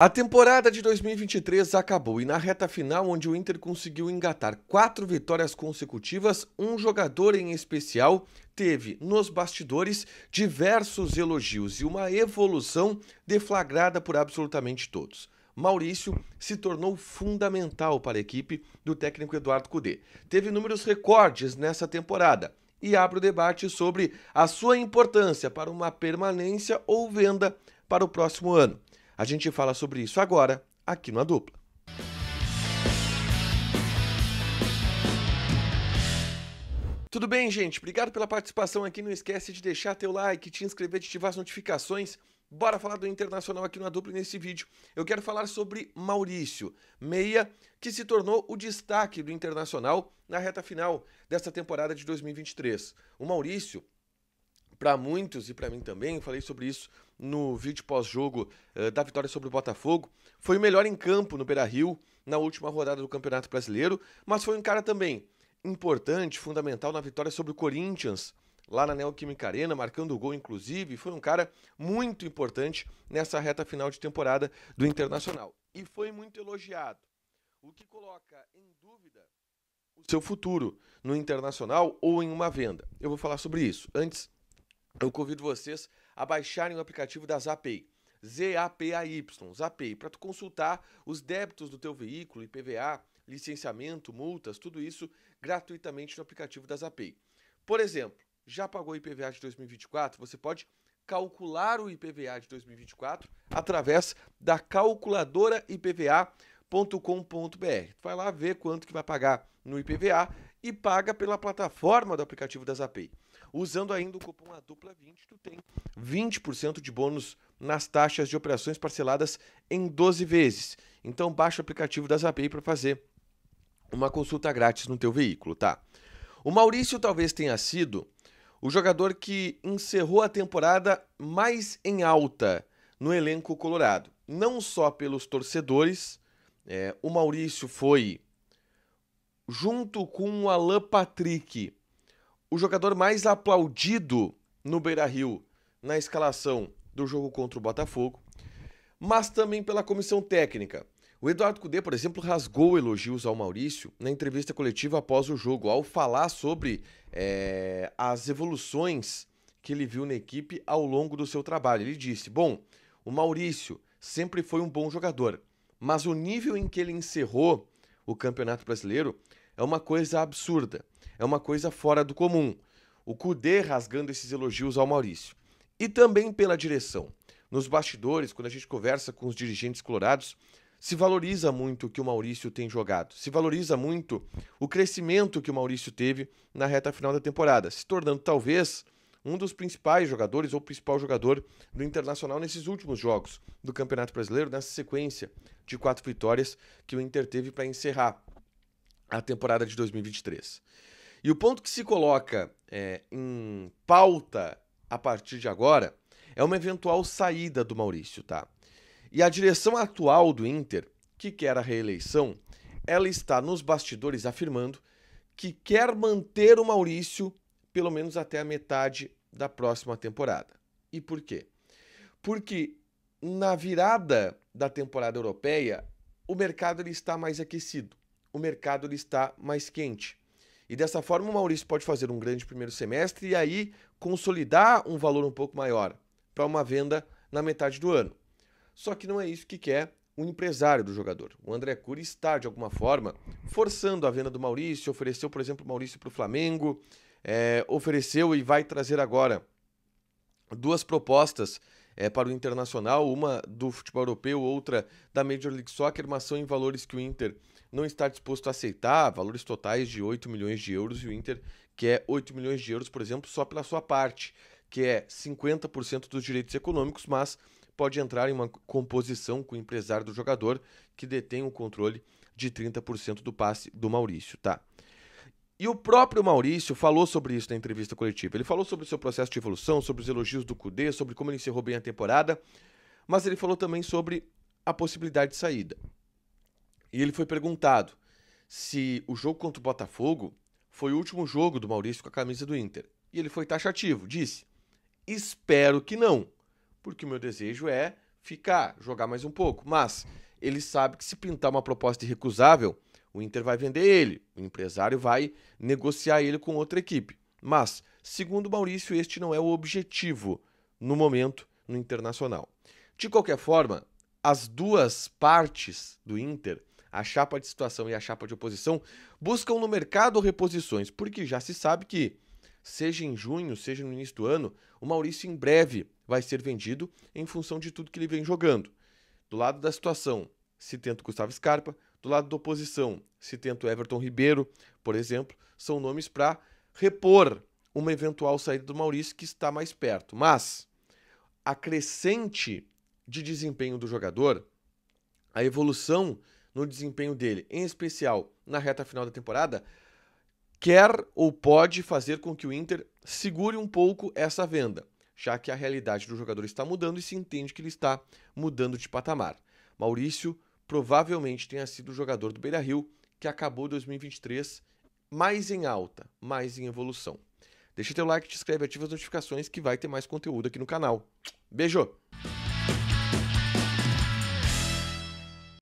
A temporada de 2023 acabou e na reta final, onde o Inter conseguiu engatar quatro vitórias consecutivas, um jogador em especial teve nos bastidores diversos elogios e uma evolução deflagrada por absolutamente todos. Maurício se tornou fundamental para a equipe do técnico Eduardo Cudê. Teve números recordes nessa temporada e abre o debate sobre a sua importância para uma permanência ou venda para o próximo ano. A gente fala sobre isso agora, aqui no A Dupla. Tudo bem, gente? Obrigado pela participação aqui. Não esquece de deixar teu like, te inscrever, te ativar as notificações. Bora falar do Internacional aqui na dupla nesse vídeo. Eu quero falar sobre Maurício, meia que se tornou o destaque do Internacional na reta final desta temporada de 2023. O Maurício para muitos e para mim também, falei sobre isso no vídeo pós-jogo uh, da vitória sobre o Botafogo, foi o melhor em campo no Beira-Rio na última rodada do Campeonato Brasileiro, mas foi um cara também importante, fundamental na vitória sobre o Corinthians lá na Neoquímica Arena, marcando o gol inclusive, foi um cara muito importante nessa reta final de temporada do Internacional e foi muito elogiado, o que coloca em dúvida o seu futuro no Internacional ou em uma venda. Eu vou falar sobre isso. Antes eu convido vocês a baixarem o aplicativo da Zapay. ZAPAY, Zapay, para tu consultar os débitos do teu veículo, IPVA, licenciamento, multas, tudo isso gratuitamente no aplicativo da Zapay. Por exemplo, já pagou o IPVA de 2024? Você pode calcular o IPVA de 2024 através da calculadora ipva.com.br. Vai lá ver quanto que vai pagar no IPVA e paga pela plataforma do aplicativo da Zapay. Usando ainda o cupom a dupla 20, tu tem 20% de bônus nas taxas de operações parceladas em 12 vezes. Então baixa o aplicativo da Zapay para fazer uma consulta grátis no teu veículo, tá? O Maurício talvez tenha sido o jogador que encerrou a temporada mais em alta no elenco colorado. Não só pelos torcedores, é, o Maurício foi, junto com o Alan Patrick, o jogador mais aplaudido no Beira Rio na escalação do jogo contra o Botafogo, mas também pela comissão técnica. O Eduardo Cudê, por exemplo, rasgou elogios ao Maurício na entrevista coletiva após o jogo, ao falar sobre é, as evoluções que ele viu na equipe ao longo do seu trabalho. Ele disse: Bom, o Maurício sempre foi um bom jogador, mas o nível em que ele encerrou o Campeonato Brasileiro é uma coisa absurda, é uma coisa fora do comum. O Cudê rasgando esses elogios ao Maurício. E também pela direção. Nos bastidores, quando a gente conversa com os dirigentes colorados, se valoriza muito o que o Maurício tem jogado, se valoriza muito o crescimento que o Maurício teve na reta final da temporada, se tornando talvez um dos principais jogadores ou principal jogador do Internacional nesses últimos jogos do Campeonato Brasileiro, nessa sequência de quatro vitórias que o Inter teve para encerrar a temporada de 2023. E o ponto que se coloca é, em pauta a partir de agora é uma eventual saída do Maurício, tá? E a direção atual do Inter, que quer a reeleição, ela está nos bastidores afirmando que quer manter o Maurício pelo menos até a metade da próxima temporada. E por quê? Porque na virada da temporada europeia, o mercado ele está mais aquecido o mercado ele está mais quente. E dessa forma o Maurício pode fazer um grande primeiro semestre e aí consolidar um valor um pouco maior para uma venda na metade do ano. Só que não é isso que quer o empresário do jogador. O André Cury está, de alguma forma, forçando a venda do Maurício, ofereceu, por exemplo, o Maurício para o Flamengo, é, ofereceu e vai trazer agora duas propostas é, para o Internacional, uma do futebol europeu, outra da Major League Soccer, mas são em valores que o Inter não está disposto a aceitar valores totais de 8 milhões de euros e o Inter quer 8 milhões de euros, por exemplo, só pela sua parte, que é 50% dos direitos econômicos, mas pode entrar em uma composição com o empresário do jogador que detém o controle de 30% do passe do Maurício, tá? E o próprio Maurício falou sobre isso na entrevista coletiva. Ele falou sobre o seu processo de evolução, sobre os elogios do Cudê, sobre como ele encerrou bem a temporada, mas ele falou também sobre a possibilidade de saída. E ele foi perguntado se o jogo contra o Botafogo foi o último jogo do Maurício com a camisa do Inter. E ele foi taxativo, disse: Espero que não, porque o meu desejo é ficar, jogar mais um pouco. Mas ele sabe que se pintar uma proposta irrecusável, o Inter vai vender ele, o empresário vai negociar ele com outra equipe. Mas, segundo Maurício, este não é o objetivo no momento no Internacional. De qualquer forma, as duas partes do Inter a chapa de situação e a chapa de oposição, buscam no mercado reposições, porque já se sabe que, seja em junho, seja no início do ano, o Maurício em breve vai ser vendido em função de tudo que ele vem jogando. Do lado da situação, se tenta o Gustavo Scarpa, do lado da oposição, se tenta o Everton Ribeiro, por exemplo, são nomes para repor uma eventual saída do Maurício que está mais perto. Mas a crescente de desempenho do jogador, a evolução no desempenho dele, em especial na reta final da temporada, quer ou pode fazer com que o Inter segure um pouco essa venda, já que a realidade do jogador está mudando e se entende que ele está mudando de patamar. Maurício provavelmente tenha sido o jogador do Beira Rio que acabou 2023 mais em alta, mais em evolução. Deixa teu like, te inscreve, ativa as notificações que vai ter mais conteúdo aqui no canal. Beijo!